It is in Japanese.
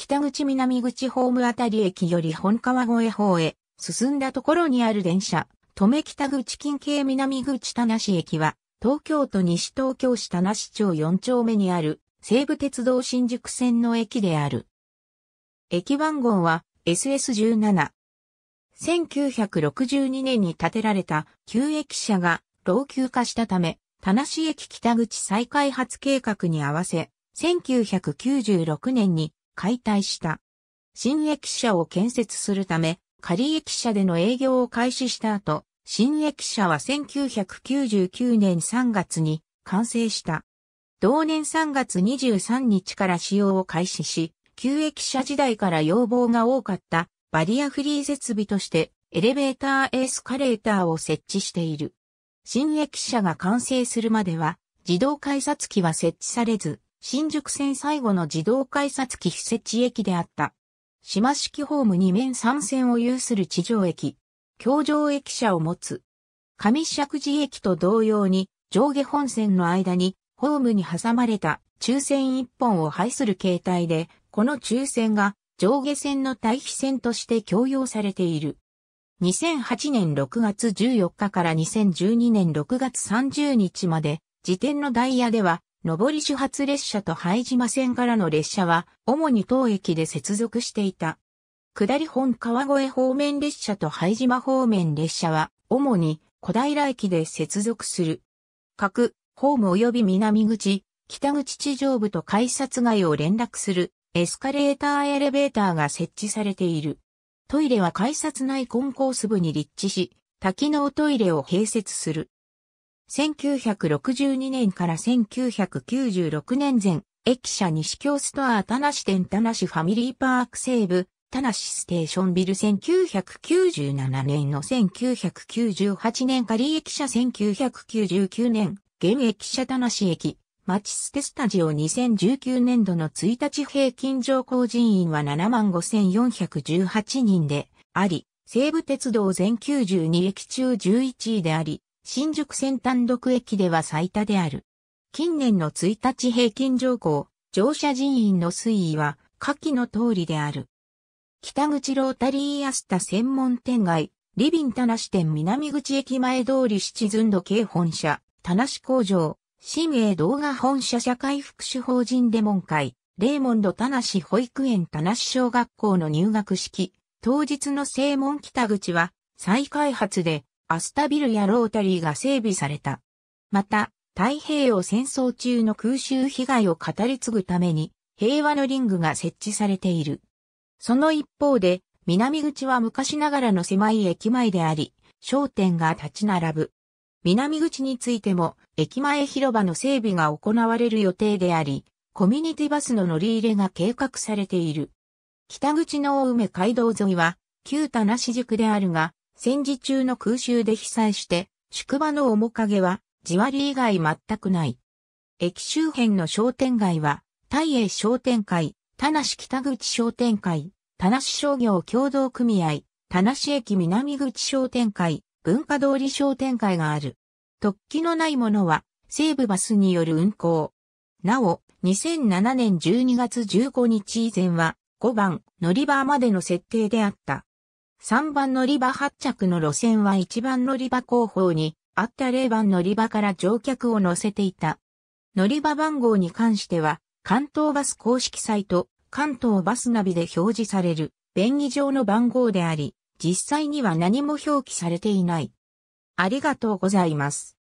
北口南口ホームあたり駅より本川越方へ進んだところにある電車、止め北口近京南口田無駅は、東京都西東京市田無町4丁目にある西武鉄道新宿線の駅である。駅番号は SS17。1962年に建てられた旧駅舎が老朽化したため、田無駅北口再開発計画に合わせ、1996年に解体した。新駅舎を建設するため、仮駅舎での営業を開始した後、新駅舎は1999年3月に完成した。同年3月23日から使用を開始し、旧駅舎時代から要望が多かったバリアフリー設備としてエレベーターエスカレーターを設置している。新駅舎が完成するまでは自動改札機は設置されず、新宿線最後の自動改札機非設置駅であった。島式ホーム2面3線を有する地上駅、京上駅舎を持つ。上石寺駅と同様に上下本線の間にホームに挟まれた中線1本を配する形態で、この中線が上下線の対比線として共用されている。2008年6月14日から2012年6月30日まで、時点のダイヤでは上り始発列車と拝島線からの列車は、主に当駅で接続していた。下り本川越方面列車と拝島方面列車は、主に小平駅で接続する。各、ホーム及び南口、北口地上部と改札外を連絡するエスカレーターエレベーターが設置されている。トイレは改札内コンコース部に立地し、多機能トイレを併設する。1962年から1996年前、駅舎西京ストア田無店田無ファミリーパーク西部、田無ステーションビル1997年の1998年仮駅舎1999年、現駅舎田無駅、町捨てスタジオ2019年度の1日平均乗降人員は75,418人であり、西武鉄道全92駅中11位であり、新宿線単独駅では最多である。近年の1日平均乗降、乗車人員の推移は下記の通りである。北口ロータリーアスタ専門店街、リビン田無店南口駅前通り七寸土系本社、田無工場、新英動画本社社会福祉法人デモン会、レーモンド田無保育園田無小学校の入学式、当日の正門北口は再開発でアスタビルやロータリーが整備された。また、太平洋戦争中の空襲被害を語り継ぐために、平和のリングが設置されている。その一方で、南口は昔ながらの狭い駅前であり、商店が立ち並ぶ。南口についても、駅前広場の整備が行われる予定であり、コミュニティバスの乗り入れが計画されている。北口の大梅街道沿いは、旧田無宿であるが、戦時中の空襲で被災して、宿場の面影は、地割り以外全くない。駅周辺の商店街は、大英商店会、田無北口商店会、田無商業共同組合、田無駅南口商店会、文化通り商店会がある。突起のないものは、西武バスによる運行。なお、2007年12月15日以前は、5番、乗り場までの設定であった。3番乗り場発着の路線は1番乗り場後方にあった0番乗り場から乗客を乗せていた。乗り場番号に関しては、関東バス公式サイト、関東バスナビで表示される便宜上の番号であり、実際には何も表記されていない。ありがとうございます。